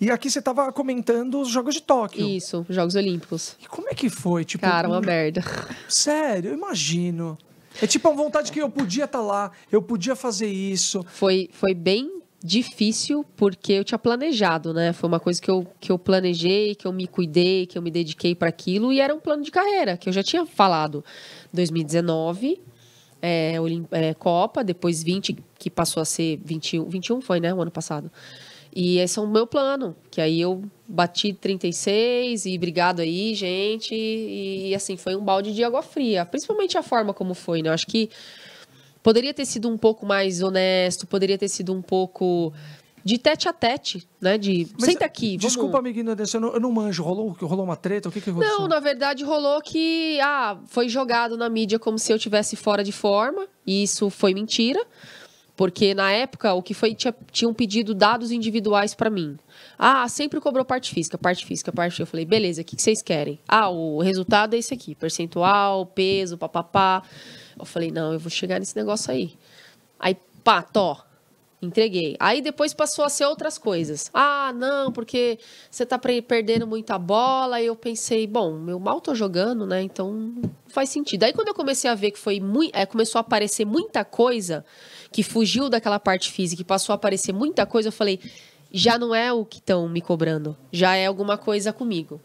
E aqui você estava comentando os Jogos de Tóquio. Isso, Jogos Olímpicos. E como é que foi? Tipo, Cara, uma hum, merda. Sério, eu imagino. É tipo uma vontade que eu podia estar tá lá, eu podia fazer isso. Foi, foi bem difícil porque eu tinha planejado, né? Foi uma coisa que eu, que eu planejei, que eu me cuidei, que eu me dediquei para aquilo e era um plano de carreira que eu já tinha falado. 2019, é, Olimp é, Copa, depois 20 que passou a ser 21, 21 foi, né? O ano passado. E esse é o meu plano, que aí eu bati 36 e obrigado aí, gente. E, assim, foi um balde de água fria, principalmente a forma como foi, né? Eu acho que poderia ter sido um pouco mais honesto, poderia ter sido um pouco de tete a tete, né? De Mas, senta aqui. Desculpa, vamos... desculpa é eu não, eu não manjo. Rolou, rolou uma treta? O que, que rolou? Não, na verdade rolou que ah, foi jogado na mídia como se eu tivesse fora de forma, e isso foi mentira. Porque na época o que foi tinha, tinham pedido dados individuais para mim. Ah, sempre cobrou parte física, parte física, parte. Eu falei, beleza, o que, que vocês querem? Ah, o resultado é esse aqui, percentual, peso, papapá. Eu falei, não, eu vou chegar nesse negócio aí. Aí, pá, to, Entreguei. Aí depois passou a ser outras coisas. Ah, não, porque você tá perdendo muita bola. E eu pensei, bom, eu mal tô jogando, né? Então não faz sentido. Aí quando eu comecei a ver que foi muito. É, começou a aparecer muita coisa que fugiu daquela parte física e passou a aparecer muita coisa, eu falei, já não é o que estão me cobrando. Já é alguma coisa comigo.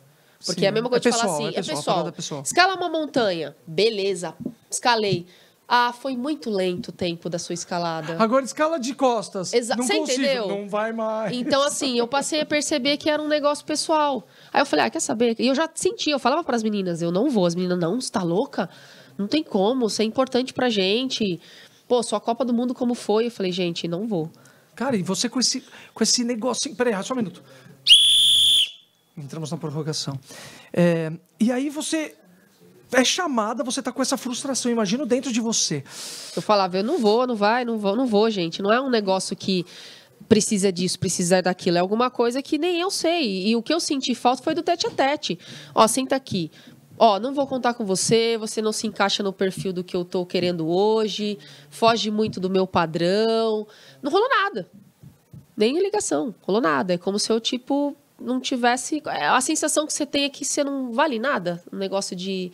Porque Sim, é a mesma coisa é de pessoal, falar assim, é pessoal, é pessoal. É pessoal. Escala uma montanha. Beleza, escalei. Ah, foi muito lento o tempo da sua escalada. Agora escala de costas. Exa não Você consigo, entendeu? Não vai mais. Então, assim, eu passei a perceber que era um negócio pessoal. Aí eu falei, ah, quer saber? E eu já senti, eu falava para as meninas, eu não vou. As meninas, não, você tá louca? Não tem como, isso é importante pra gente. Pô, sua Copa do Mundo como foi? Eu falei, gente, não vou. Cara, e você com esse, com esse negócio... Peraí, só um minuto. Entramos na prorrogação. É, e aí você é chamada, você tá com essa frustração, imagino dentro de você. Eu falava, eu não vou, não vai, não vou, não vou, gente. Não é um negócio que precisa disso, precisa daquilo. É alguma coisa que nem eu sei. E o que eu senti falta foi do tete a tete. Ó, senta aqui. Ó, não vou contar com você, você não se encaixa no perfil do que eu tô querendo hoje, foge muito do meu padrão. Não rolou nada. Nem ligação, rolou nada. É como se eu, tipo, não tivesse. É, a sensação que você tem é que você não vale nada. Um negócio de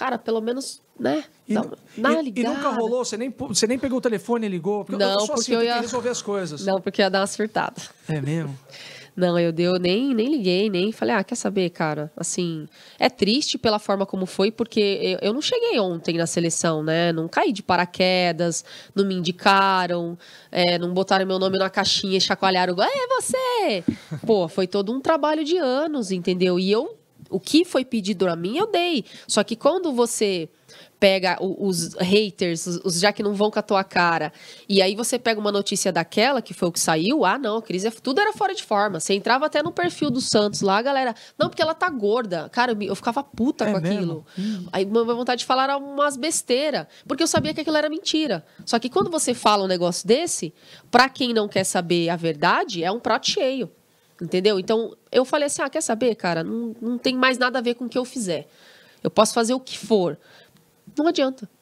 cara, pelo menos, né? E, dá, dá e, e nunca rolou? Você nem, você nem pegou o telefone e ligou? Porque não, eu porque assim, eu ia resolver as coisas. Não, porque ia dar uma surtada. É mesmo? Não, eu deu, nem, nem liguei, nem falei, ah, quer saber, cara? Assim, é triste pela forma como foi, porque eu, eu não cheguei ontem na seleção, né? Não caí de paraquedas, não me indicaram, é, não botaram meu nome na caixinha e chacoalharam, é você! Pô, foi todo um trabalho de anos, entendeu? E eu o que foi pedido a mim, eu dei. Só que quando você pega os, os haters, os, os, já que não vão com a tua cara, e aí você pega uma notícia daquela, que foi o que saiu, ah, não, a Cris, é, tudo era fora de forma. Você entrava até no perfil do Santos lá, a galera, não, porque ela tá gorda. Cara, eu, eu ficava puta é com aquilo. Hum. Aí minha vontade de falar umas besteira, porque eu sabia que aquilo era mentira. Só que quando você fala um negócio desse, para quem não quer saber a verdade, é um prato cheio. Entendeu? Então, eu falei assim: ah, quer saber, cara? Não, não tem mais nada a ver com o que eu fizer. Eu posso fazer o que for. Não adianta.